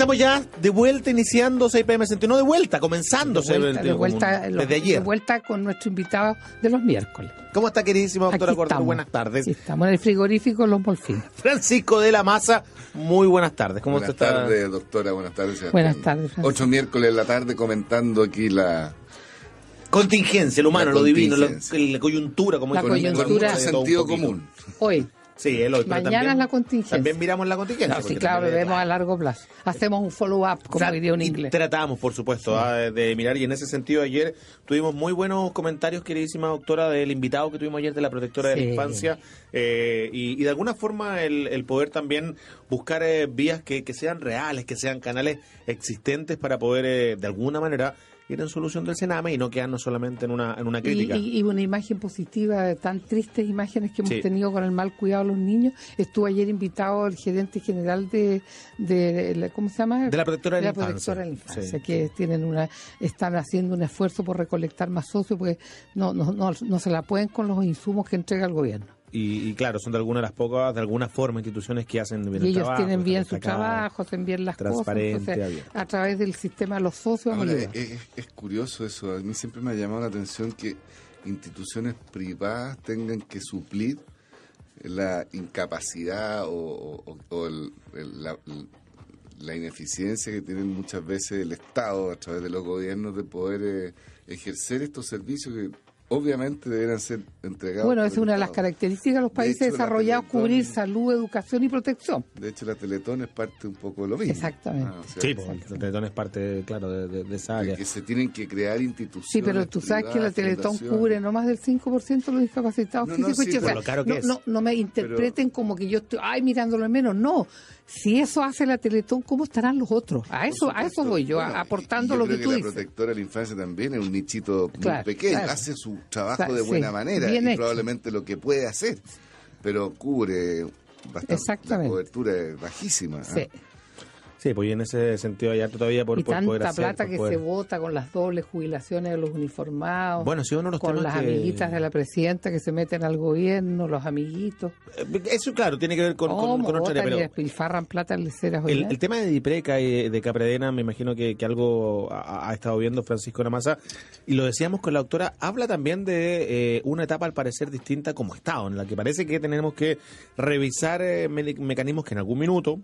Estamos ya de vuelta iniciando 6 pm no de vuelta, comenzando de vuelta, desde ayer. De vuelta con nuestro invitado de los miércoles. ¿Cómo está, queridísima doctora Cortés? Buenas tardes. estamos en el frigorífico Los Molfines. Francisco de la Maza, muy buenas tardes. ¿Cómo buenas tardes, doctora. Buenas tardes. Buenas tardes. Francisco. Ocho miércoles en la tarde comentando aquí la contingencia, lo humano, lo divino, la, coyuntura, como la coyuntura. Con sentido común. Hoy Sí, Mañana también, es la contingencia. También miramos la contingencia. sí, claro, vemos a largo plazo. Hacemos un follow-up, como o sea, inglés. Tratamos, por supuesto, ah, de mirar. Y en ese sentido, ayer tuvimos muy buenos comentarios, queridísima doctora, del invitado que tuvimos ayer de la protectora de la infancia. Eh, y, de alguna forma el, poder también buscar eh, vías que, sean reales, que sean canales existentes para poder, eh, de alguna manera, y solución del Sename y no quedarnos solamente en una, en una crítica. Y, una imagen positiva, de tan tristes imágenes que hemos tenido con el mal cuidado de los niños. Estuvo ayer invitado el gerente general de, de, ¿cómo se llama? De la Protectora de la, Infancia. Protectora que tienen una, están haciendo un esfuerzo por recolectar más socios porque no, no, no se la pueden con los insumos que entrega el gobierno. Y, claro, son de alguna de las pocas, de alguna forma, instituciones que hacen bien y ellos tienen bien su trabajo, tienen bien las cosas. a través del sistema los socios. es, curioso eso. A mí siempre me ha llamado la atención que instituciones privadas tengan que suplir la incapacidad o, la, ineficiencia que tienen muchas veces el Estado a través de los gobiernos de poder eh, ejercer estos servicios que obviamente deberían ser entregados. Bueno, es una de las características de los países desarrollados cubrir salud, educación y protección. De hecho, la Teletón es parte un poco de lo mismo. Exactamente. Ah, sí, pues, la Teletón es parte, claro, de, esa área. que se tienen que crear instituciones. Sí, pero tú sabes que la Teletón cubre no más del 5% de los discapacitados físicos. No, no, me interpreten como que yo estoy, ay, mirándolo en menos. No, si eso hace la Teletón, ¿cómo estarán los otros? A eso, a eso voy yo, aportando lo que tú que La protectora de la infancia también es un nichito muy pequeño, hace su trabajo de buena manera y probablemente lo que puede hacer, pero cubre bastante, la cobertura bajísima. ¿ah? Sí. Sí, pues en ese sentido hay todavía por, y tanta plata que se vota con las dobles jubilaciones de los uniformados. Bueno, si uno los con las amiguitas de la presidenta que se meten al gobierno, los amiguitos. Eh, eso, claro, tiene que ver con, con, otra área, plata en leceras el, el, tema de Dipreca y de Capredena, me imagino que, algo ha, estado viendo Francisco Namasa, y lo decíamos con la doctora, habla también de eh, una etapa al parecer distinta como Estado, en la que parece que tenemos que revisar eh, mecanismos que en algún minuto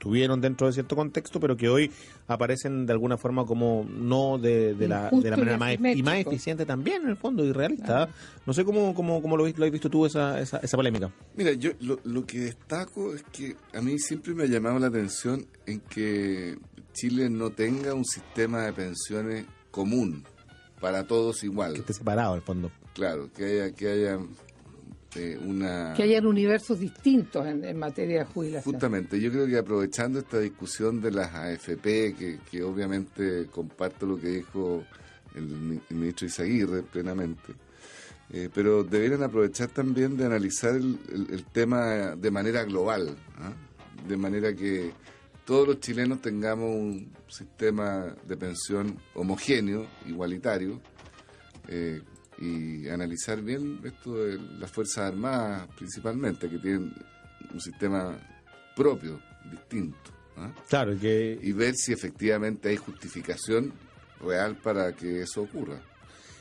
estuvieron dentro de cierto contexto, pero que hoy aparecen de alguna forma como no de, la, de la, manera más, y más eficiente también, en el fondo, y realista. No sé cómo, cómo, cómo lo, lo, has visto tú esa, esa, esa polémica. Mira, yo lo, lo que destaco es que a mí siempre me ha llamado la atención en que Chile no tenga un sistema de pensiones común para todos igual. Que esté separado, el fondo. Claro, que haya, que haya este, una... Que hayan universos distintos en, materia de jubilación. Justamente, yo creo que aprovechando esta discusión de las AFP, que, obviamente comparto lo que dijo el, ministro Isaguirre plenamente, eh, pero deberían aprovechar también de analizar el, tema de manera global, ¿ah? de manera que todos los chilenos tengamos un sistema de pensión homogéneo, igualitario, eh, y analizar bien esto de las Fuerzas Armadas principalmente, que tienen un sistema propio, distinto. ¿ah? Claro, Y ver si efectivamente hay justificación real para que eso ocurra.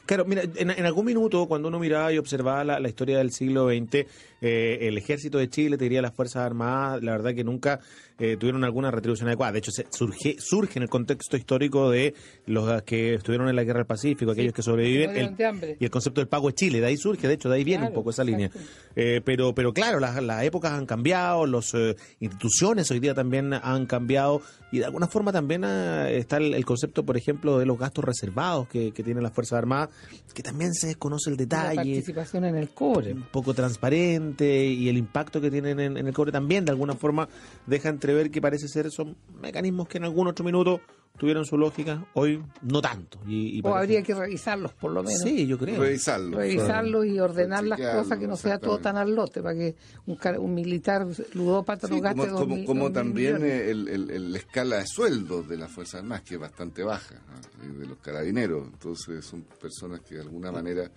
Claro, mira, en, algún minuto, cuando uno miraba y observaba la, la historia del siglo XX, eh, el ejército de Chile, te diría las Fuerzas Armadas, la verdad que nunca eh, tuvieron alguna retribución adecuada. De hecho, surge, surge en el contexto histórico de los ah, que estuvieron en la Guerra del Pacífico, aquellos que sobreviven, y el concepto del pago de Chile, de ahí surge, de hecho, de ahí viene un poco esa línea. Eh, pero, pero claro, las, épocas han cambiado, las instituciones hoy día también han cambiado, y de alguna forma también ah, está el, concepto, por ejemplo, de los gastos reservados que, que tienen las Fuerzas Armadas, que también se desconoce el detalle. La participación en el core Un poco transparente y el impacto que tienen en, el cobre también, de alguna forma, deja entrever que parece ser son mecanismos que en algún otro minuto tuvieron su lógica, hoy no tanto. Y, o habría que revisarlos, por lo menos. Sí, yo creo. Revisarlos. Revisarlos y ordenar las cosas que no sea todo tan al lote, para que un, un militar ludópata sí, no gaste Como, como, también eh, la escala de sueldos de las Fuerzas Armadas, que es bastante baja, de los carabineros. Entonces son personas que de alguna manera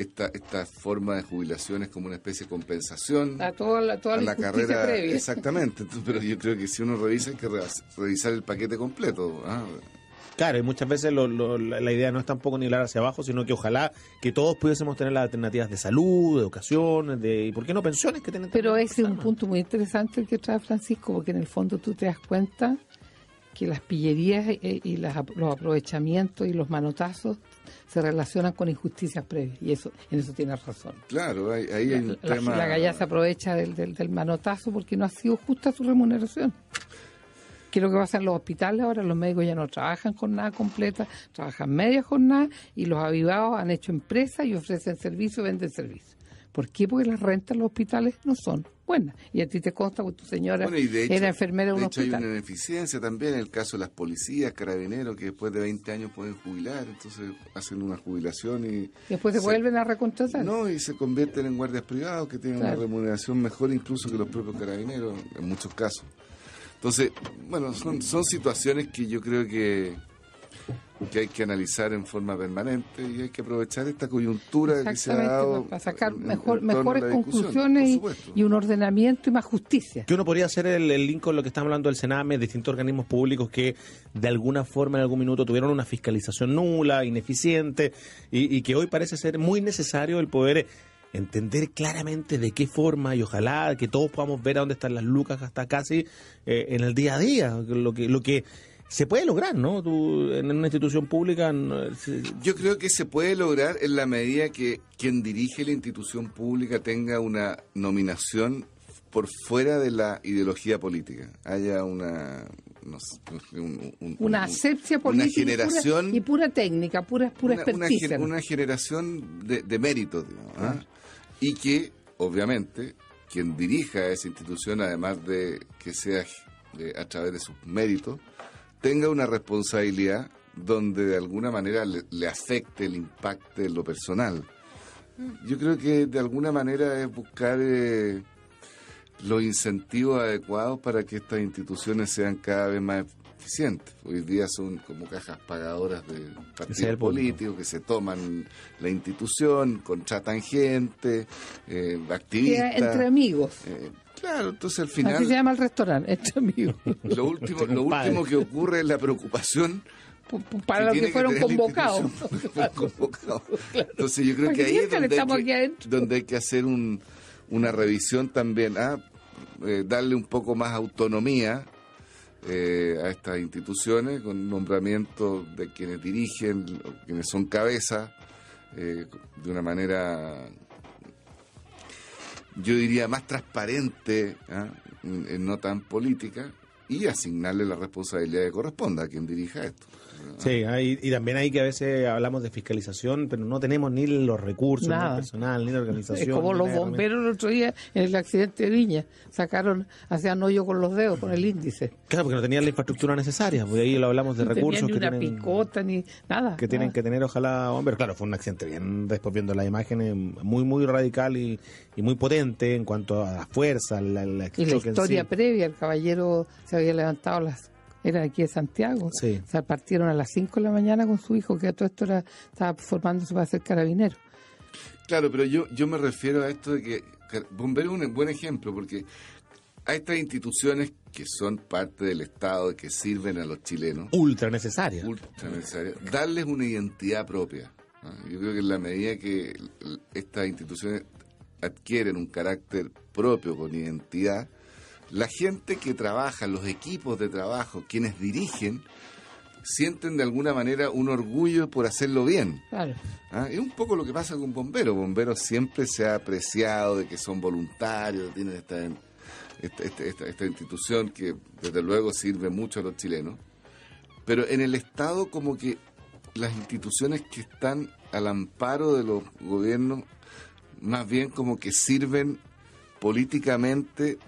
esta, esta forma de jubilación es como una especie de compensación a toda la, carrera Exactamente, pero yo creo que si uno revisa hay que revisar el paquete completo. ¿ah? Claro, y muchas veces la idea no es tampoco nivelar hacia abajo, sino que ojalá que todos pudiésemos tener las alternativas de salud, de educación, de, y por qué no pensiones que tienen. Pero ese es un punto muy interesante el que trae Francisco, porque en el fondo tú te das cuenta que las pillerías eh, y, los aprovechamientos y los manotazos se relacionan con injusticias previas. Y eso en eso tiene razón. Claro, ahí, hay la, tema... galla se aprovecha del, del, manotazo porque no ha sido justa su remuneración. ¿Qué es lo que pasa en los hospitales ahora? Los médicos ya no trabajan con nada completa, trabajan media jornada y los avivados han hecho empresa y ofrecen servicio, venden servicio. ¿Por qué? Porque las rentas en los hospitales no son buenas. Y a ti te consta que tu señora bueno, era enfermera en un de hecho hay una ineficiencia también en el caso de las policías, carabineros, que después de 20 años pueden jubilar, entonces hacen una jubilación y... Después se, vuelven a recontratar. No, y se convierten en guardias privados que tienen una remuneración mejor incluso que los propios carabineros, en muchos casos. Entonces, bueno, son, son situaciones que yo creo que que hay que analizar en forma permanente y hay que aprovechar esta coyuntura que se ha para sacar mejor, mejores conclusiones y, un ordenamiento y más justicia. Que uno podría hacer el, link con lo que estamos hablando del Sename, distintos organismos públicos que de alguna forma en algún minuto tuvieron una fiscalización nula, ineficiente y, que hoy parece ser muy necesario el poder entender claramente de qué forma y ojalá que todos podamos ver a dónde están las lucas hasta casi eh, en el día a día, lo que, lo que se puede lograr, ¿no? Tú, en una institución pública. Yo creo que se puede lograr en la medida que quien dirige la institución pública tenga una nominación por fuera de la ideología política. Haya una. una asepsia política. Una generación. Y pura, técnica, pura, pura una, Una, generación de, de méritos, digamos. ¿ah? Y que, obviamente, quien dirija esa institución, además de que sea eh, a través de sus méritos, tenga una responsabilidad donde de alguna manera le, afecte el impacto en lo personal. Mm. Yo creo que de alguna manera es buscar eh, los incentivos adecuados para que estas instituciones sean cada vez más eficientes. Hoy día son como cajas pagadoras de partidos políticos que se toman la institución, contratan gente, eh, activistas. Entre amigos. Eh, Claro, entonces al final. Así se llama el restaurante, este amigo. Lo último, lo último que ocurre es la preocupación para los que, fueron convocados. Entonces yo creo que ahí es donde hay que, hacer una revisión también, ¿ah? Eh, darle un poco más autonomía eh, a estas instituciones con nombramiento de quienes dirigen, quienes son cabeza, eh, de una manera yo diría, más transparente, ¿ah? no tan política, y asignarle la responsabilidad que corresponda a quien dirija esto. Sí, y también hay que a veces hablamos de fiscalización, pero no tenemos ni los recursos, ni el personal, ni la organización. Es como los bomberos el otro día en el accidente de Viña, sacaron, hacían hoyo con los dedos, con el índice. Claro, porque no tenían la infraestructura necesaria, porque ahí lo hablamos de recursos. Ni que tienen, picota, ni nada. Que tienen que tener, ojalá, bomberos. Claro, fue un accidente bien, después viendo las imágenes, muy, muy radical y, muy potente en cuanto a la fuerza, la, la historia previa, el caballero había levantado las era aquí de Santiago. Sí. partieron a las 5 de la mañana con su hijo, que a todo esto estaba formándose para ser carabinero. Claro, pero yo, yo me refiero a esto de que, que bombero es un buen ejemplo, porque a estas instituciones que son parte del Estado, que sirven a los chilenos. Ultra necesarias. Ultra necesarias. Darles una identidad propia. Yo creo que en la medida que estas instituciones adquieren un carácter propio con identidad, la gente que trabaja, los equipos de trabajo, quienes dirigen, sienten de alguna manera un orgullo por hacerlo bien. Ah, es un poco lo que pasa con bomberos. Bomberos siempre se ha apreciado de que son voluntarios, tienen esta institución que desde luego sirve mucho a los chilenos. Pero en el Estado como que las instituciones que están al amparo de los gobiernos, más bien como que sirven políticamente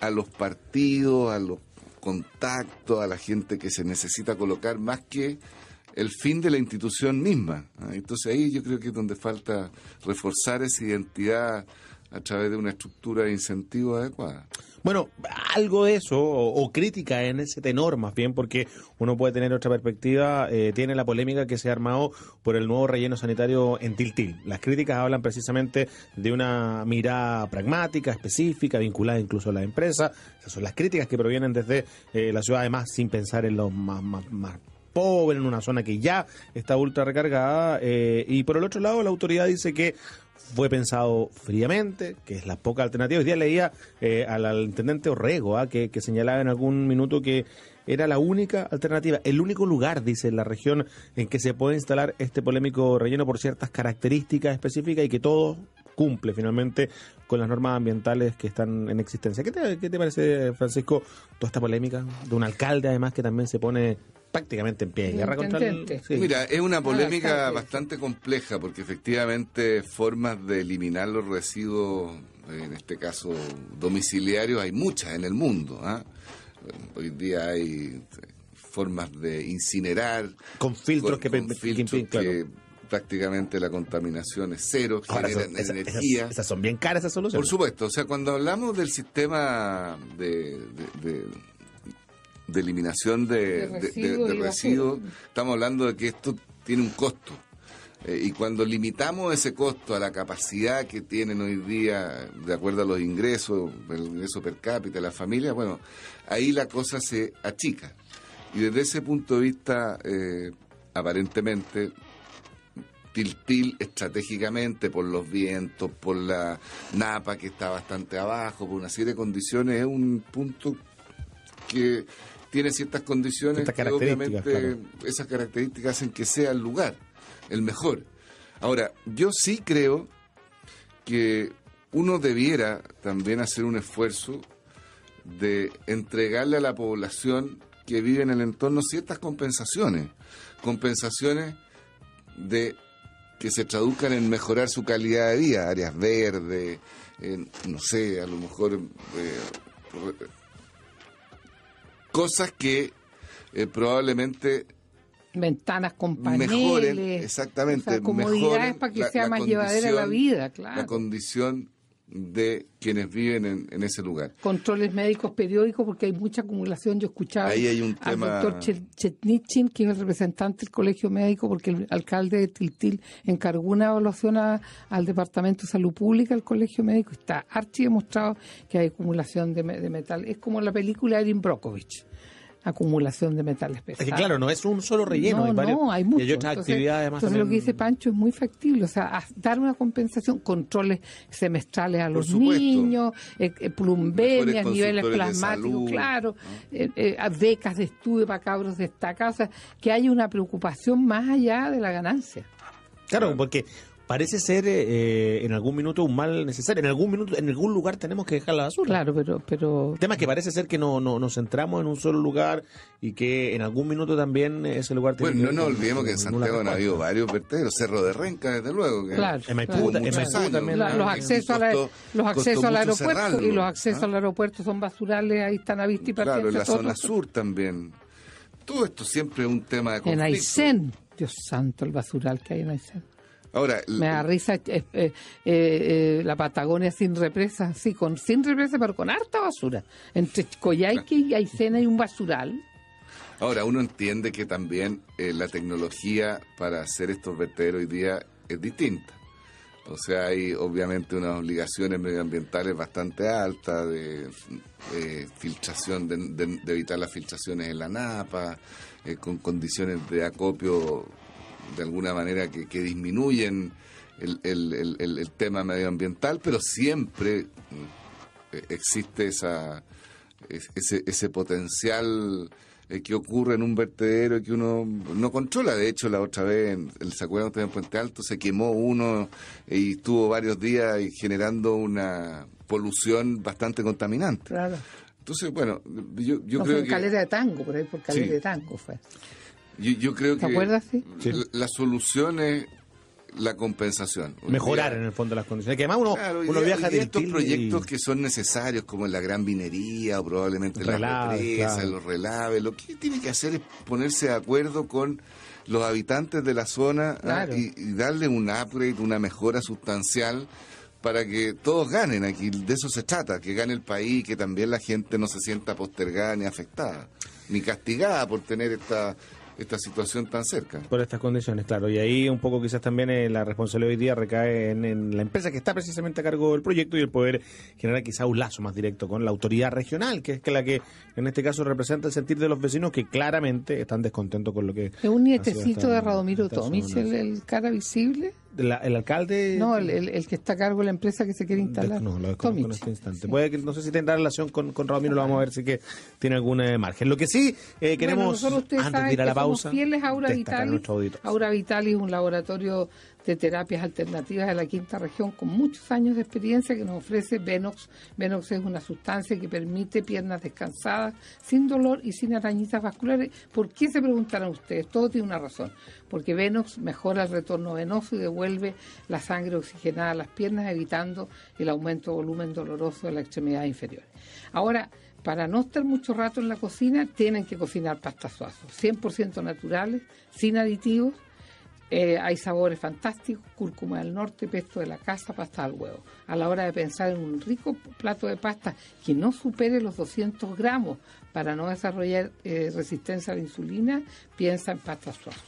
a los partidos, a los contactos, a la gente que se necesita colocar, más que el fin de la institución misma. ¿ah? Entonces ahí yo creo que es donde falta reforzar esa identidad a través de una estructura de incentivos adecuada. Bueno, algo de eso, o, crítica en ese tenor más bien, porque uno puede tener otra perspectiva, eh, tiene la polémica que se ha armado por el nuevo relleno sanitario en Tiltil. Las críticas hablan precisamente de una mirada pragmática, específica, vinculada incluso a la empresa. Esas son las críticas que provienen desde eh, la ciudad, además sin pensar en los más, más, pobres, en una zona que ya está ultra recargada. Eh, y por el otro lado, la autoridad dice que fue pensado fríamente, que es la poca alternativa. Hoy día leía eh, al, intendente Orrego, ah, que, señalaba en algún minuto que era la única alternativa, el único lugar, dice, en la región en que se puede instalar este polémico relleno por ciertas características específicas y que todo cumple finalmente con las normas ambientales que están en existencia. qué te parece, Francisco, toda esta polémica de un alcalde, además, que también se pone prácticamente en pie guerra Mira, es una ah, polémica bastante compleja porque efectivamente formas de eliminar los residuos, en este caso domiciliarios, hay muchas en el mundo. Hoy ¿ah? Hoy día hay eh, formas de incinerar. Con filtros que, prácticamente la contaminación es cero, generan energía. Esas, son bien caras esas soluciones. Por supuesto, o sea, cuando hablamos del sistema de de eliminación de, residuos. Estamos hablando de que esto tiene un costo. Eh, y cuando limitamos ese costo a la capacidad que tienen hoy día, de acuerdo a los ingresos, el ingreso per cápita, las familias, bueno, ahí la cosa se achica. Y desde ese punto de vista, eh, aparentemente, Tiltil estratégicamente por los vientos, por la napa que está bastante abajo, por una serie de condiciones, es un punto que tiene ciertas condiciones que obviamente esas características hacen que sea el lugar, el mejor. Ahora, yo sí creo que uno debiera también hacer un esfuerzo de entregarle a la población que vive en el entorno ciertas compensaciones, compensaciones de que se traduzcan en mejorar su calidad de vida, áreas verdes, no sé, a lo mejor eh, cosas que eh, probablemente ventanas con paneles, mejoren exactamente o sea, comodidades para que sea más llevadera la vida claro la condición de quienes viven en, ese lugar. Controles médicos periódicos, porque hay mucha acumulación. Yo escuchaba Ahí hay un al doctor Chetnichin, que es el representante del Colegio Médico, porque el alcalde de Tiltil encargó una evaluación al Departamento de Salud Pública del Colegio Médico. Está archi demostrado que hay acumulación de, de metal. Es como la película Erin Brockovich acumulación de metales pesados. claro, no es un solo relleno. No, hay, no, hay entonces, lo que dice Pancho es muy factible, o sea, dar una compensación, controles semestrales a los niños, eh, eh, plumbenias, niveles plasmáticos, claro, eh, becas de estudio para cabros de esta casa, que hay una preocupación más allá de la ganancia. Claro, porque parece ser eh, eh, en algún minuto un mal necesario. En algún minuto, en algún lugar tenemos que dejar la basura. Claro, pero... pero... El tema es que parece ser que no, no nos centramos en un solo lugar y que en algún minuto también ese lugar tiene Bueno, no nos olvidemos que en Santiago ha habido varios vertederos, Cerro de Renca, desde luego. Que claro. En Maipú, también. los accesos, a los accesos al aeropuerto y los accesos al aeropuerto son basurales, ahí están a vista y Claro, en la zona sur también. Todo esto siempre es un tema de conflicto. En Aysén, Dios santo, el basural que hay en Aysén. Ahora, me da risa eh, eh, eh, la Patagonia sin represa, sí, con sin represa, pero con harta basura. Entre Coyhaique y Aicena hay un basural. Ahora, uno entiende que también la tecnología para hacer estos veteros hoy día es distinta. O sea, hay obviamente unas obligaciones medioambientales bastante altas de, filtración, de, evitar las filtraciones en la napa, con condiciones de acopio de alguna manera que, que disminuyen el, el, tema medioambiental, pero siempre eh, existe esa, ese, ese potencial eh, que ocurre en un vertedero y que uno no controla. De hecho, la otra vez, el, ¿se de en Puente Alto? Se quemó uno y estuvo varios días generando una polución bastante contaminante. Claro. Entonces, bueno, yo, yo creo en Calera de Tango, por ahí por Calera de Tango fue. Yo, creo que la, solución es la compensación. Mejorar en el fondo las condiciones. Que además uno, viaja de estos proyectos que son necesarios, como la gran minería o probablemente la empresa, los relaves, lo que tiene que hacer es ponerse de acuerdo con los habitantes de la zona ¿ah? y, y, darle un upgrade, una mejora sustancial para que todos ganen aquí. De eso se trata, que gane el país, que también la gente no se sienta postergada ni afectada, ni castigada por tener esta esta situación tan cerca. Por estas condiciones, claro. Y ahí un poco quizás también eh, la responsabilidad hoy día recae en, la empresa que está precisamente a cargo del proyecto y el poder generar quizás un lazo más directo con la autoridad regional, que es la que en este caso representa el sentir de los vecinos que claramente están descontentos con lo que... Es un nietecito de Radomiro Tomic, el cara visible. ¿El, alcalde? No, el, el, que está a cargo de la empresa que se quiere instalar. No, lo desconozco en este instante. que, no sé si tendrá relación con, con Ramiro, lo vamos a ver si que tiene algún margen. Lo que sí eh, queremos, antes de ir a la pausa, fieles a Aura Vitalis. Aura Vitalis es un laboratorio de terapias alternativas de la quinta región con muchos años de experiencia que nos ofrece Venox. Venox es una sustancia que permite piernas descansadas, sin dolor y sin arañitas vasculares. ¿Por qué se preguntarán ustedes? Todo tiene una razón. Porque Venox mejora el retorno venoso y devuelve la sangre oxigenada a las piernas, evitando el aumento de volumen doloroso de la extremidad inferior. Ahora, para no estar mucho rato en la cocina, tienen que cocinar pastas 100% naturales, sin aditivos eh, hay sabores fantásticos, cúrcuma del norte, pesto de la casa, pasta al huevo. A la hora de pensar en un rico plato de pasta que no supere los 200 gramos para no desarrollar eh, resistencia a la insulina, piensa en pasta suave.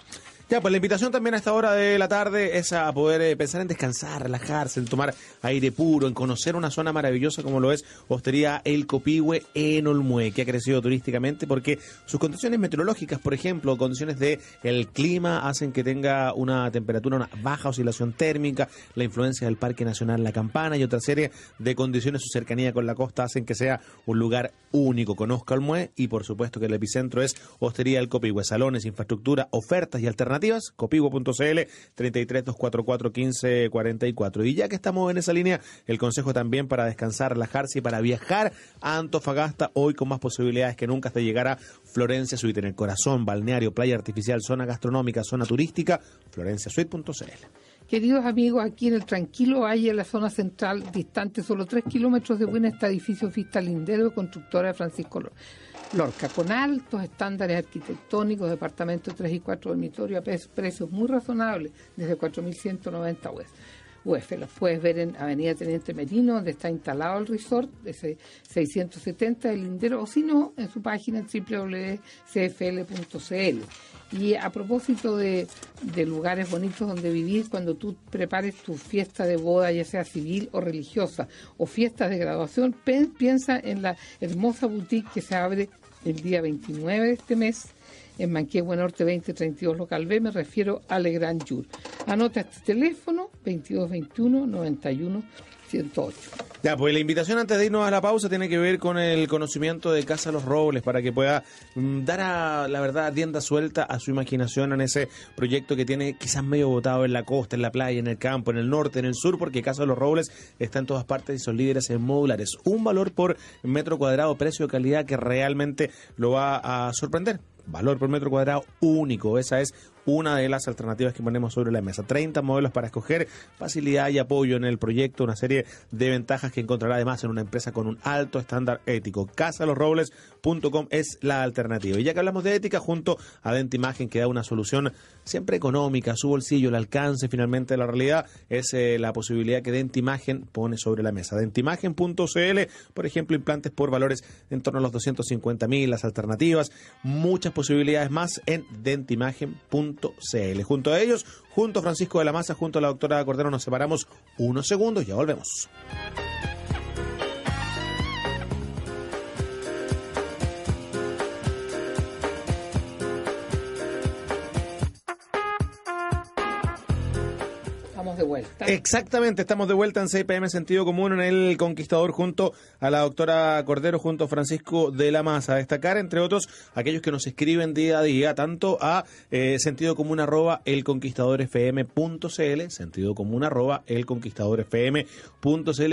Ya, pues la invitación también a esta hora de la tarde es a poder eh, pensar en descansar, relajarse, en tomar aire puro, en conocer una zona maravillosa como lo es Hostería El Copihue en Olmué, que ha crecido turísticamente porque sus condiciones meteorológicas, por ejemplo, condiciones de el clima hacen que tenga una temperatura, una baja oscilación térmica, la influencia del Parque Nacional La Campana y otra serie de condiciones, su cercanía con la costa hacen que sea un lugar único. Conozca Olmué y por supuesto que el epicentro es Hostería El Copihue, salones, infraestructura, ofertas y alternativas alternativas, 332441544. Y ya que estamos en esa línea, el consejo también para descansar, relajarse y para viajar a Antofagasta hoy con más posibilidades que nunca hasta llegar a Florencia Suite en el corazón, balneario, playa artificial, zona gastronómica, zona turística, florenciasuite.cl. Queridos amigos, aquí en el Tranquilo Valle, en la zona central, distante solo tres kilómetros de Buena, está edificio Fista Lindero, constructora de Francisco López. Lorca, con altos estándares arquitectónicos, departamento 3 y 4 dormitorio a precios muy razonables, desde 4.190 UF. UF, los puedes ver en Avenida Teniente Merino, donde está instalado el resort, ese 670 del Lindero, o si no, en su página en www.cfl.cl. Y a propósito de, de, lugares bonitos donde vivir, cuando tú prepares tu fiesta de boda, ya sea civil o religiosa, o fiestas de graduación, piensa en la hermosa boutique que se abre el día 29 de este mes en Manquehue Norte 2032 local B, me refiero a Le Grand Jour. Anota este teléfono 2221 91 ya, pues la invitación antes de irnos a la pausa tiene que ver con el conocimiento de Casa Los Robles para que pueda mm, dar a la verdad tienda suelta a su imaginación en ese proyecto que tiene quizás medio botado en la costa, en la playa, en el campo, en el norte, en el sur, porque Casa Los Robles está en todas partes y son líderes en modulares. Un valor por metro cuadrado, precio, calidad que realmente lo va a sorprender valor por metro cuadrado único. Esa es una de las alternativas que ponemos sobre la mesa. 30 modelos para escoger, facilidad y apoyo en el proyecto, una serie de ventajas que encontrará además en una empresa con un alto estándar ético. Casalosrobles.com es la alternativa. Y ya que hablamos de ética, junto a Dente Imagen, que da una solución siempre económica, su bolsillo, el alcance finalmente de la realidad, es eh, la posibilidad que Dente Imagen pone sobre la mesa. Dentimagen.cl, por ejemplo, implantes por valores en torno a los 250 mil, las alternativas, muchas posibilidades más en dentimagen.cl. Junto a ellos, junto a Francisco de la Maza, junto a la doctora Cordero, nos separamos unos segundos, ya volvemos. vuelta. Exactamente, estamos de vuelta en p.m. Sentido Común en El Conquistador junto a la doctora Cordero, junto a Francisco de la Maza. Destacar, entre otros, aquellos que nos escriben día a día, tanto a eh, sentido común arroba elconquistadorfm.cl, sentido común arroba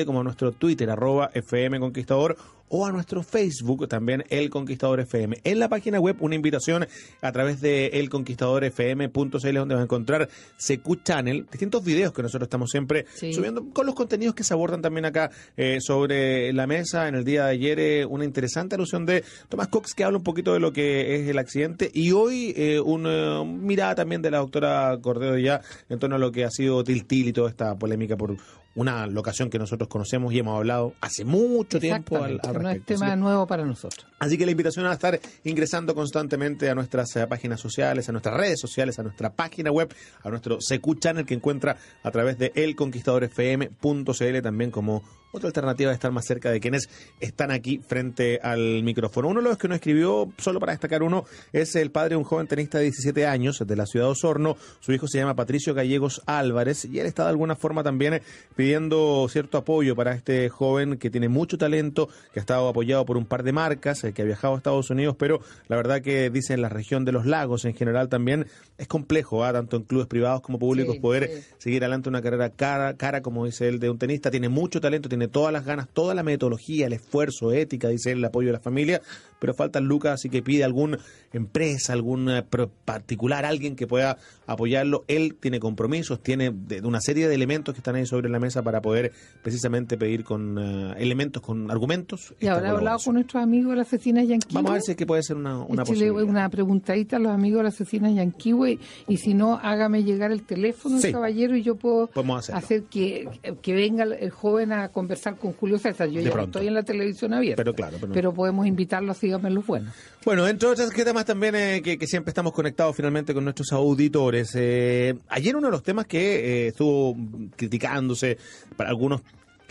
como a nuestro Twitter arroba fmconquistador o a nuestro Facebook, también El Conquistador FM. En la página web, una invitación a través de elconquistadorfm.cl, donde vas a encontrar Secu Channel, distintos videos que nosotros estamos siempre subiendo, con los contenidos que se abordan también acá eh, sobre la mesa. En el día de ayer, eh, una interesante alusión de Tomás Cox, que habla un poquito de lo que es el accidente, y hoy eh, una mirada también de la doctora Cordero ya en torno a lo que ha sido Tiltil y toda esta polémica por una locación que nosotros conocemos y hemos hablado hace mucho tiempo al, No es tema nuevo para nosotros. Así que la invitación a estar ingresando constantemente a nuestras eh, páginas sociales, a nuestras redes sociales, a nuestra página web, a nuestro CQ Channel que encuentra a través de elconquistadorfm.cl también como otra alternativa de estar más cerca de quienes están aquí frente al micrófono. Uno de los que nos escribió, solo para destacar uno, es el padre de un joven tenista de 17 años de la ciudad de Osorno. Su hijo se llama Patricio Gallegos Álvarez y él está de alguna forma también pidiendo cierto apoyo para este joven que tiene mucho talento, que ha estado apoyado por un par de marcas, eh, que ha viajado a Estados Unidos, pero la verdad que dice en la región de los lagos en general también es complejo, ¿ah? tanto en clubes privados como públicos, poder seguir adelante una carrera cara, cara, como dice él, de un tenista. Tiene mucho talento, tiene todas las ganas, toda la metodología, el esfuerzo, ética, dice el apoyo de la familia, pero falta Lucas, así que pide alguna empresa, algún eh, particular, alguien que pueda apoyarlo. Él tiene compromisos, tiene de, una serie de elementos que están ahí sobre la para poder precisamente pedir con eh, elementos, con argumentos. Y ahora hablado con nuestros amigos de la asesina Yanquiwe. Vamos a ver si es que puede ser una, una este Una preguntadita a los amigos de la asesina Yanquiwe y si no, hágame llegar el teléfono, caballero, y yo puedo hacer que, que, venga el joven a conversar con Julio César. Yo ya no estoy en la televisión abierta. Pero claro. Pero, podemos invitarlo a Síganme los Buenos. Bueno, dentro de otras temas también eh, que, siempre estamos conectados finalmente con nuestros auditores. Eh, ayer uno de los temas que eh, estuvo criticándose, para algunos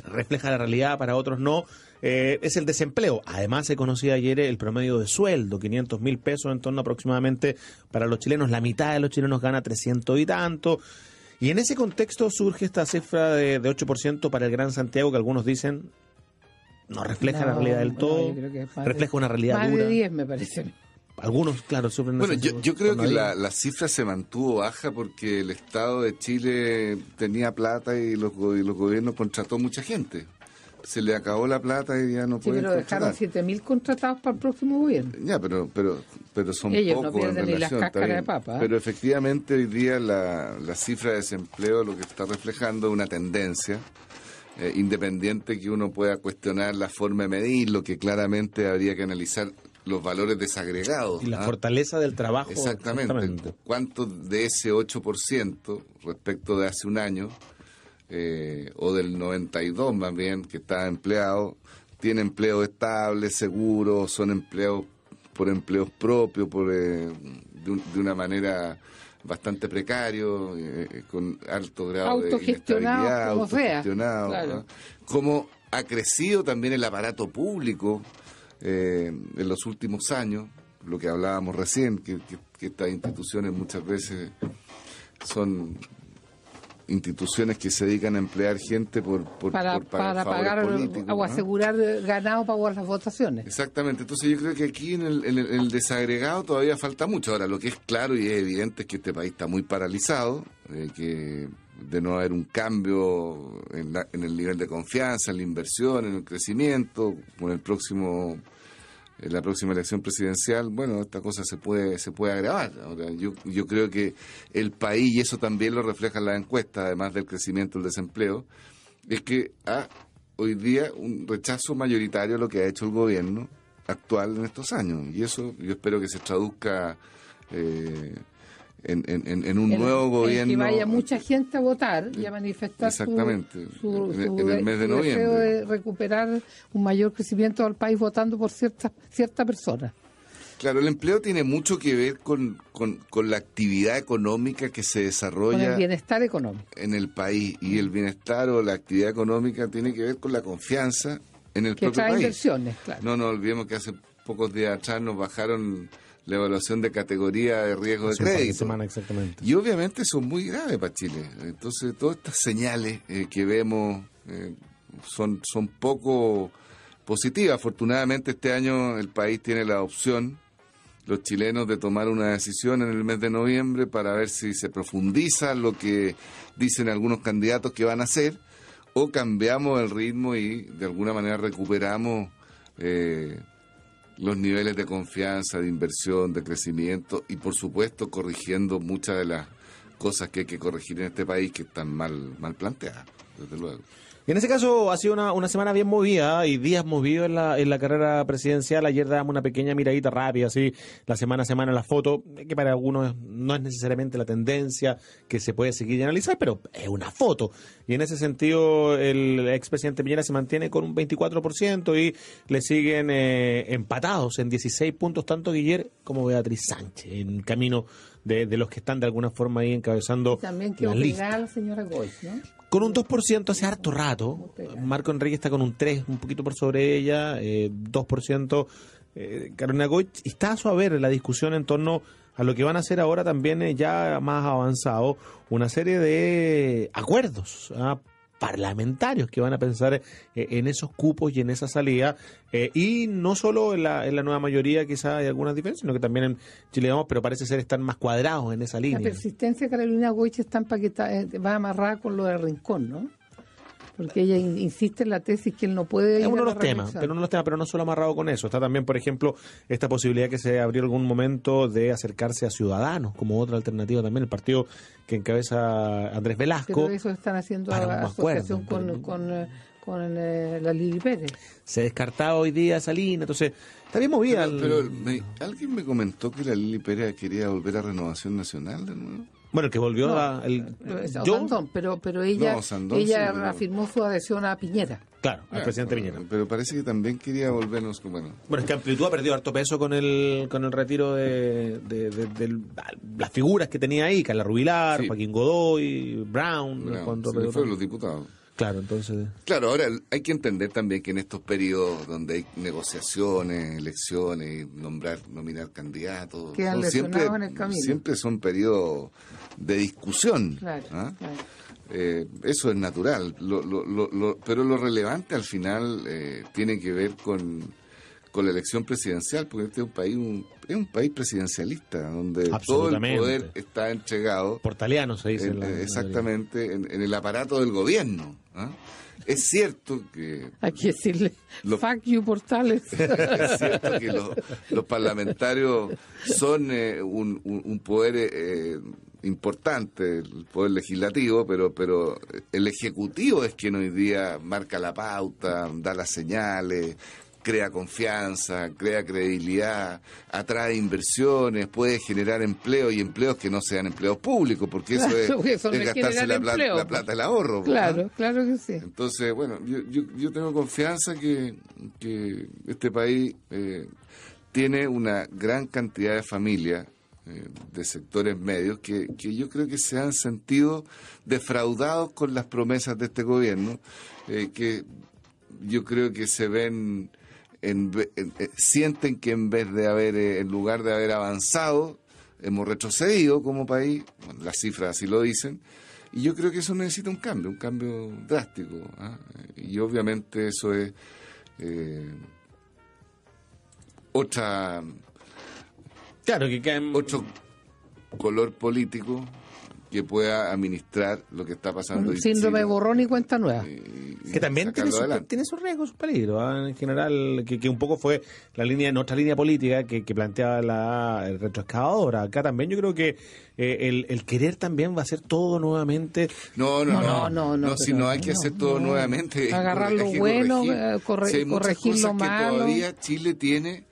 refleja la realidad, para otros no, es el desempleo. Además, se conocía ayer el promedio de sueldo, 500 mil pesos en torno aproximadamente para los chilenos. La mitad de los chilenos gana 300 y tanto. Y en ese contexto surge esta cifra de, de 8% para el Gran Santiago, que algunos dicen no refleja la realidad del todo, refleja una realidad dura. 10 me parece. Algunos, claro, sufren Bueno, yo, creo que la, la, cifra se mantuvo baja porque el Estado de Chile tenía plata y los, gobiernos contrató mucha gente se le acabó la plata y ya no puede pero contratar. dejaron 7.000 contratados para el próximo gobierno. Ya, pero pero pero son Ellos no pierden de papa. ¿eh? Pero efectivamente hoy día la, la cifra de desempleo lo que está reflejando es una tendencia eh, independiente que uno pueda cuestionar la forma de medir lo que claramente habría que analizar los valores desagregados. Y la ¿ah? fortaleza del trabajo. Exactamente. ¿Cuánto de ese 8% respecto de hace un año, eh, o del 92 más bien, que está empleado, tiene empleo estable, seguro, son empleos por empleos propios, por, eh, de, de, una manera bastante precario, eh, con alto grado de inestabilidad, como autogestionado, ha crecido también el aparato público eh, en los últimos años, lo que hablábamos recién, que estas instituciones muchas veces son instituciones que se dedican a emplear gente por, para, pagar, o asegurar ganado para las votaciones. Exactamente, entonces yo creo que aquí en el, desagregado todavía falta mucho. Ahora, lo que es claro y es evidente es que este país está muy paralizado, eh, que de no haber un cambio en, en el nivel de confianza, en la inversión, en el crecimiento, con el próximo en eh, la próxima elección presidencial, bueno, esta cosa se puede se puede agravar. yo, yo creo que el país, y eso también lo refleja en la encuesta, además del crecimiento del desempleo, es que ha hoy día un rechazo mayoritario a lo que ha hecho el gobierno actual en estos años. Y eso yo espero que se traduzca... Eh, en, un nuevo gobierno. y vaya mucha gente a votar y a manifestar su, en el mes de noviembre. deseo de recuperar un mayor crecimiento del país votando por cierta, cierta persona. Claro, el empleo tiene mucho que ver con, la actividad económica que se desarrolla. el bienestar económico. En el país. Y el bienestar o la actividad económica tiene que ver con la confianza en el propio país. inversiones, claro. No nos olvidemos que hace pocos días atrás nos bajaron la evaluación de categoría de riesgo de crédito. Semana Y obviamente son muy graves para Chile. Entonces, todas estas señales eh, que vemos eh, son, son poco positivas. Afortunadamente, este año el país tiene la opción, los chilenos, de tomar una decisión en el mes de noviembre para ver si se profundiza lo que dicen algunos candidatos que van a hacer o cambiamos el ritmo y de alguna manera recuperamos. Eh, los niveles de confianza, de inversión, de crecimiento y por supuesto corrigiendo muchas de las cosas que hay que corregir en este país que están mal, mal planteadas, desde luego. Y en ese caso ha sido una, semana bien movida y días movidos en la, carrera presidencial. Ayer dábamos una pequeña miradita rápida, así, la semana a semana, la foto, que para algunos no es necesariamente la tendencia que se puede seguir y analizar, pero es una foto. Y en ese sentido, el expresidente Piñera se mantiene con un 24% y le siguen eh, empatados en 16 puntos tanto Guiller como Beatriz Sánchez, en camino de, los que están de alguna forma ahí encabezando. también que a la señora Goy, Con un 2% hace harto rato. Marco Enrique está con un 3, un poquito por sobre ella, 2%. Eh, eh, Carolina Goy está a su haber la discusión en torno a lo que van a hacer ahora también eh, ya más avanzado, una serie de acuerdos ¿ah? parlamentarios que van a pensar eh, en esos cupos y en esa salida. Eh, y no solo en la, en la, nueva mayoría, quizá hay algunas diferencias, sino que también en Chile vamos, pero parece ser están más cuadrados en esa línea. La persistencia de Carolina Goich está eh, va amarrada con lo de Rincón, ¿no? porque ella insiste en la tesis que él no puede. Es uno de los temas, pero uno los pero no solo amarrado con eso. Está también, por ejemplo, esta posibilidad que se abrió algún momento de acercarse a ciudadanos como otra alternativa también. El partido que encabeza Andrés Velasco. Pero eso están haciendo ah, asociación con, eh, eh, la Lili Pérez. Se descartaba hoy día esa línea, entonces está bien movida. alguien me comentó que la Lili Pérez quería volver a Renovación Nacional de nuevo. Bueno, que volvió a. El, pero, ella, ella afirmó su adhesión a Piñera. Claro, al ah, presidente pero, Pero parece que también quería volvernos con... Bueno, es que Amplitud ha perdido harto peso con el, con el retiro de, las figuras que tenía ahí, Carla Rubilar, Paquín Godoy, Brown. Brown se los diputados. Claro, entonces. Claro, ahora hay que entender también que en estos periodos donde hay negociaciones, elecciones, nombrar, nominar candidatos, siempre, siempre son periodos de discusión. claro. ¿ah? Eh, eso es natural, pero lo relevante al final eh, tiene que ver con, la elección presidencial, porque este es un país, un, un país presidencialista, donde todo el poder está entregado. Portaliano se dice. exactamente, en, el aparato del gobierno. ¿ah? Es cierto que. Hay que decirle, los, fuck Portales. es cierto que los, parlamentarios son eh, un, poder eh, importante, el poder legislativo, pero, pero el ejecutivo es quien hoy día marca la pauta, da las señales, crea confianza, crea credibilidad, atrae inversiones, puede generar empleo y empleos que no sean empleos públicos, porque eso es, gastarse la, pues. plata del ahorro. Pues, claro, claro que sí. Entonces, bueno, yo, yo, tengo confianza que, que este país eh, tiene una gran cantidad de familias eh, de sectores medios que, yo creo que se han sentido defraudados con las promesas de este gobierno, eh, que yo creo que se ven, eh, sienten que en vez de haber, en lugar de haber avanzado, hemos retrocedido como país, las cifras así lo dicen, y yo creo que eso necesita un cambio, un cambio drástico. ¿ah? Y obviamente eso es otra Claro, que caen... Otro color político que pueda administrar lo que está pasando. síndrome borrón y cuenta nueva. Eh, que también tiene, sus riesgos, sus peligros. ¿ah? En general, que, un poco fue la línea nuestra línea política que, planteaba la retroexcavadora. Acá también yo creo que eh, el, querer también va a ser todo nuevamente. No, no, no. No, no, si no hay que hacer todo nuevamente. Agarrar lo bueno, corregir, eh, lo malo. que todavía Chile tiene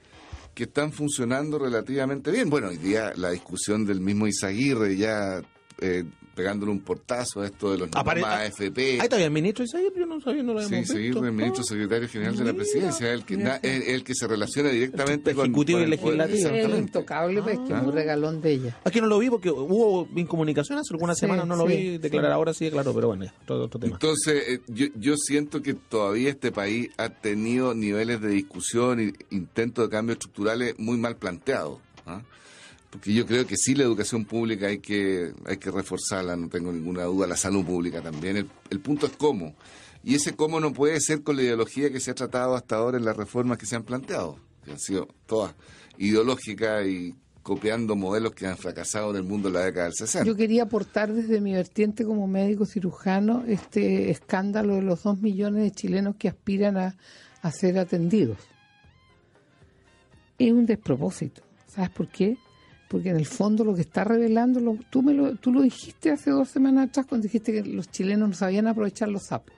que están funcionando relativamente bien. Bueno, hoy día la discusión del mismo Izaguirre ya eh, pegándole un portazo a esto de los Apare ah, FP. Ahí está el ministro yo no sabía, no lo había visto. Sí, el ministro secretario general de la presidencia, el que, este. el, que se relaciona directamente este con, Ejecutivo el Ejecutivo y Legislativo. El intocable, pues, que es ah. un regalón de ella. Es que no lo vi porque hubo incomunicación hace algunas semanas, no lo vi declarar ahora, sí declaró, pero bueno, todo otro tema. Entonces, eh, yo, siento que todavía este país ha tenido niveles de discusión e intentos de cambios estructurales muy mal planteados. ¿ah? porque yo creo que sí la educación pública hay que, hay que reforzarla, no tengo ninguna duda, la salud pública también. El, punto es cómo. Y ese cómo no puede ser con la ideología que se ha tratado hasta ahora en las reformas que se han planteado, que han sido todas ideológicas y copiando modelos que han fracasado en el mundo en la década del 60. Yo quería aportar desde mi vertiente como médico cirujano este escándalo de los dos millones de chilenos que aspiran a ser atendidos. Es un despropósito. ¿Sabes por qué? porque en el fondo lo que está revelando, tú, me lo, tú lo dijiste hace dos semanas atrás cuando dijiste que los chilenos no sabían aprovechar los sapos.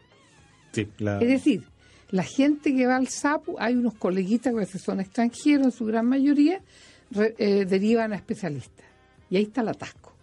Es decir, la gente que va al sapo, hay unos coleguitas que son extranjeros en su gran mayoría, eh, derivan a especialistas. Y ahí está el atasco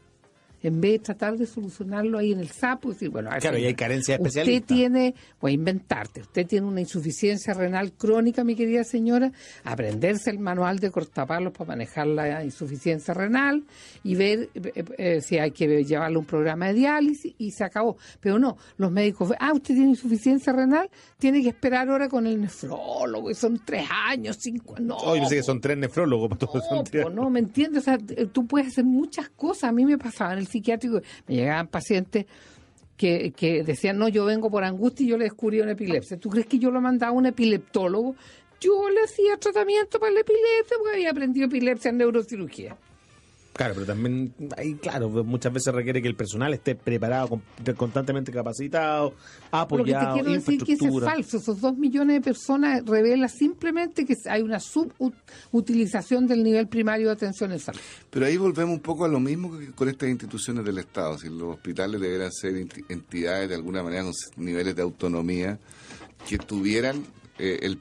en vez de tratar de solucionarlo ahí en el sapo, decir, bueno, hay carencia especialista. Usted tiene, pues inventarte, usted tiene una insuficiencia renal crónica, mi querida señora, aprenderse el manual de cortapalos para manejar la insuficiencia renal y ver eh, eh, si hay que llevarle un programa de diálisis y se acabó. Pero no, los médicos, ah, usted tiene insuficiencia renal, tiene que esperar ahora con el nefrólogo, y son tres años, cinco, no. Oh, yo sé que son tres nefrólogos, no, pues, no, ¿me entiendes? O sea, eh, tú puedes hacer muchas cosas. A mí me pasaba en el psiquiátrico, me llegaban pacientes que, que decían, no, yo vengo por angustia y yo le descubrí una epilepsia. ¿Tú crees que yo lo mandaba a un epileptólogo? Yo le hacía tratamiento para la epilepsia porque había aprendido epilepsia en neurocirugía. Claro, pero también, ahí, claro, muchas veces requiere que el personal esté preparado, constantemente capacitado, apoyado. Lo que te quiero decir que eso es falso. Esos dos millones de personas revela simplemente que hay una subutilización del nivel primario de atención en salud. Pero ahí volvemos un poco a lo mismo que con estas instituciones del Estado. Si los hospitales deberían ser entidades de alguna manera con niveles de autonomía que tuvieran eh, el,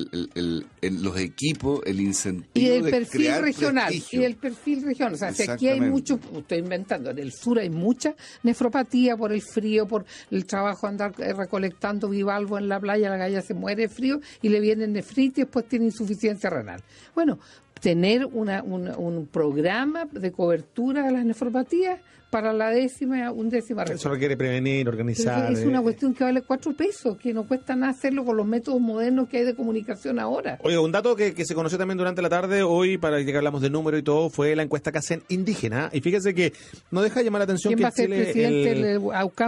el, los equipos, el incentivo. Y el perfil regional. Y el perfil regional. O sea, si aquí hay mucho, estoy inventando, en el sur hay mucha nefropatía por el frío, por el trabajo andar eh, recolectando bivalvo en la playa, la galla se muere frío y le vienen nefritis y después tiene insuficiencia renal. Bueno, tener una, un programa de cobertura de las nefropatías para la décima, un décima Eso requiere prevenir, organizar. Es una eh. cuestión que vale cuatro pesos, que no cuesta nada hacerlo con los métodos modernos que hay de comunicación ahora. Oiga, un dato que, se conoció también durante la tarde, hoy, para que hablamos de número y todo, fue la encuesta que hacen indígena. Y fíjense que no deja llamar la atención que el presidente el...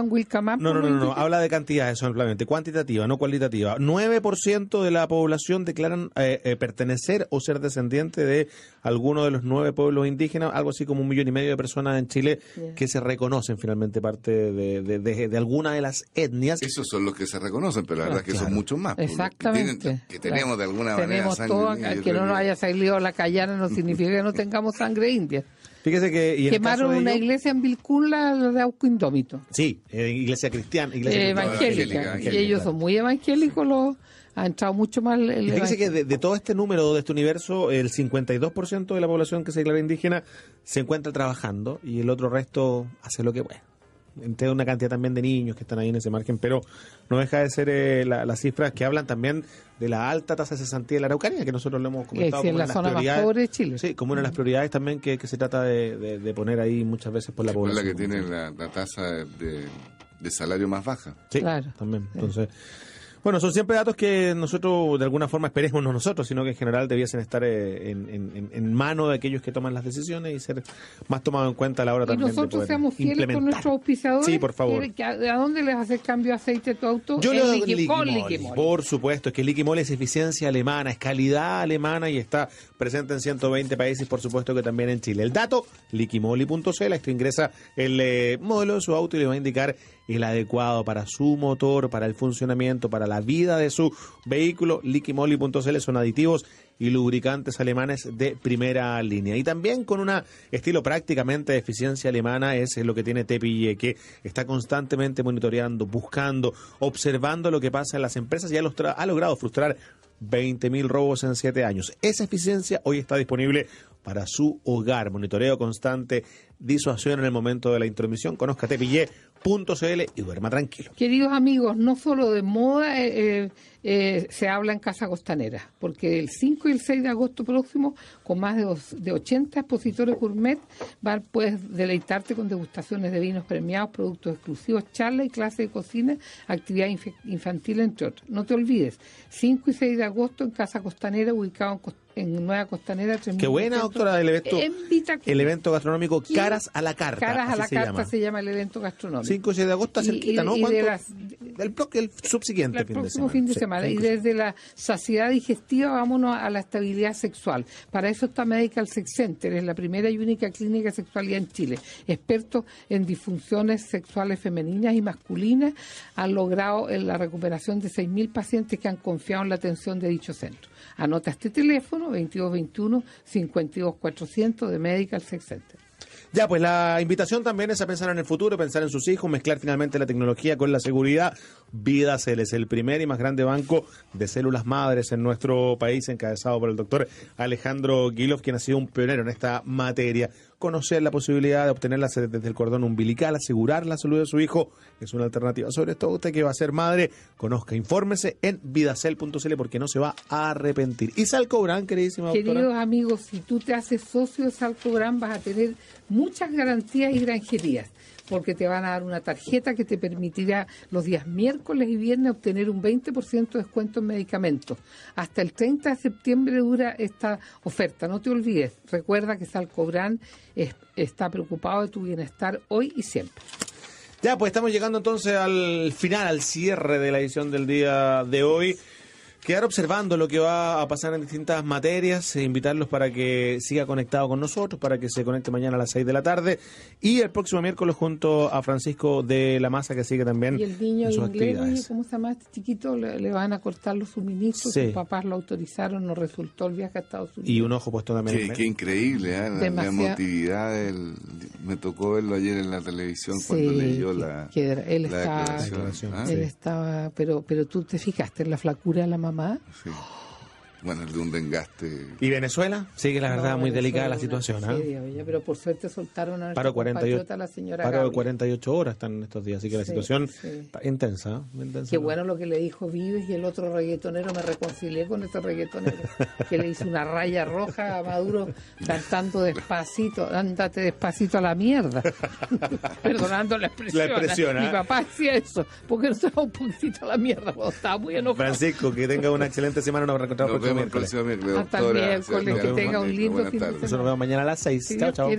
Wilcamán? No, no, no, habla de cantidad, eso, solamente, cuantitativa, no cualitativa. 9% de la población declaran eh, eh, pertenecer o ser descendiente de alguno de los nueve pueblos indígenas, algo así como un millón y medio de personas en Chile que se reconocen finalmente parte de, de, alguna de las etnias. Esos son los que se reconocen, pero la ah, verdad que son muchos más. Exactamente. Que, tenemos de alguna manera sangre india. Que no nos haya salido la callana no significa que no tengamos sangre india. Fíjese que. Quemaron una iglesia en Vilcún, de Auco Sí, eh, iglesia cristiana. Iglesia eh, evangélica. evangélica. Y ellos son muy evangélicos los ha entrado mucho más... El, que de, todo este número, de este universo, el 52% de la población que se declara indígena se encuentra trabajando y el otro resto hace lo que puede. Entre una cantidad también de niños que están ahí en ese margen, pero no deja de ser eh, las cifras que hablan también de la alta tasa de cesantía de la Araucanía, que nosotros lo hemos comentado. como en la zona más de Chile. Sí, como una de las mm. prioridades también que, se trata de, poner ahí muchas veces por la población. la que tiene la, tasa de, salario más baja. Sí, claro. también. Entonces... Bueno, son siempre datos que nosotros de alguna forma esperemos no nosotros, sino que en general debiesen estar eh, en, mano de aquellos que toman las decisiones y ser más tomado en cuenta a la hora también. Y nosotros seamos fieles con nuestros auspiciadores. Sí, por favor. ¿A dónde les hace el cambio aceite tu auto? Yo le Liqui Por supuesto, es que Liquimol es eficiencia alemana, es calidad alemana y está presente en 120 países, por supuesto que también en Chile. El dato, liquimoli.cl, esto ingresa el eh, modelo de su auto y le va a indicar el adecuado para su motor, para el funcionamiento, para la vida de su vehículo. Liquimoli.cl son aditivos y lubricantes alemanes de primera línea. Y también con un estilo prácticamente de eficiencia alemana es lo que tiene TPIE, que está constantemente monitoreando, buscando, observando lo que pasa en las empresas y ha logrado frustrar mil robos en 7 años. Esa eficiencia hoy está disponible para su hogar. Monitoreo constante, disuasión en el momento de la intromisión. Conozca Tepillé .cl y duerma tranquilo. Queridos amigos, no solo de moda eh, eh, eh, se habla en Casa Costanera, porque el 5 y el 6 de agosto próximo, con más de, 80 expositores gourmet, van, puedes deleitarte con degustaciones de vinos premiados, productos exclusivos, charlas y clases de cocina, actividad infantil, entre otros. No te olvides, 5 y 6 de agosto en Casa Costanera, ubicado en Nueva Costanera. 3, Qué buena, doctora, el evento, el evento gastronómico Caras a la Carta. Caras a la Carta se llama el evento gastronómico. 5 y 6 de agosto, cerquita, ¿no? el el subsiguiente el fin, de semana, fin de semana. y desde la saciedad digestiva vámonos a la estabilidad sexual. Para eso está Medical Sex Center, es la primera y única clínica de sexualidad en Chile. Expertos en disfunciones sexuales femeninas y masculinas han logrado eh, la recuperación de 6.000 pacientes que han confiado en la atención de dicho centro. Anota este teléfono 2221 52400 de Medical Sex Center. Ya, pues la invitación también es a pensar en el futuro, pensar en sus hijos, mezclar finalmente la tecnología con la seguridad. Vida es el primer y más grande banco de células madres en nuestro país, encabezado por el doctor Alejandro Guilov, quien ha sido un pionero en esta materia conocer la posibilidad de obtenerla desde el cordón umbilical, asegurar la salud de su hijo, es una alternativa. Sobre todo usted que va a ser madre, conozca, infórmese en vidacel.cl porque no se va a arrepentir. Y Salcobran, queridísima Queridos amigos, si tú te haces socio de Salcobran vas a tener muchas garantías y granjerías porque te van a dar una tarjeta que te permitirá los días miércoles y viernes obtener un 20% de descuento en medicamentos. Hasta el 30 de septiembre dura esta oferta, no te olvides. Recuerda que Salcobran está preocupado de tu bienestar hoy y siempre. Ya, pues estamos llegando entonces al final, al cierre de la edición del día de hoy quedar observando lo que va a pasar en distintas materias, eh, invitarlos para que siga conectado con nosotros, para que se conecte mañana a las 6 de la tarde y el próximo miércoles junto a Francisco de la Masa que sigue también. Y el niño inglés, ¿cómo se llama este chiquito? Le, van a cortar los suministros, sus papás lo autorizaron, no resultó el viaje a Estados Unidos. Y un ojo puesto también. Qué, qué increíble, ¿eh? la, emotividad. me tocó verlo ayer en la televisión cuando leyó la, él estaba, ah, Él estaba, pero, pero tú te fijaste en la flacura de la mamá. Sí. bueno, el de un desgaste. ¿Y Venezuela? Sí, que la verdad, es muy delicada la situación. ¿ah? pero por suerte soltaron a paro 48, la señora Paro 48 horas están estos días, así que la situación está intensa, ¿ah? Qué bueno lo que le dijo Vives y el otro reggaetonero, me reconcilié con este reggaetonero, que le hizo una raya roja a Maduro cantando despacito, ándate despacito a la mierda. Perdonando la expresión. ¿ah? Mi papá hacía eso, porque no va un puntito a la mierda estaba muy enojado. Francisco, que tenga una excelente semana, nos reencontramos vemos el próximo miércoles. Hasta el miércoles. Que tenga un lindo fin de semana. Nos vemos mañana a las 6. chao, chao.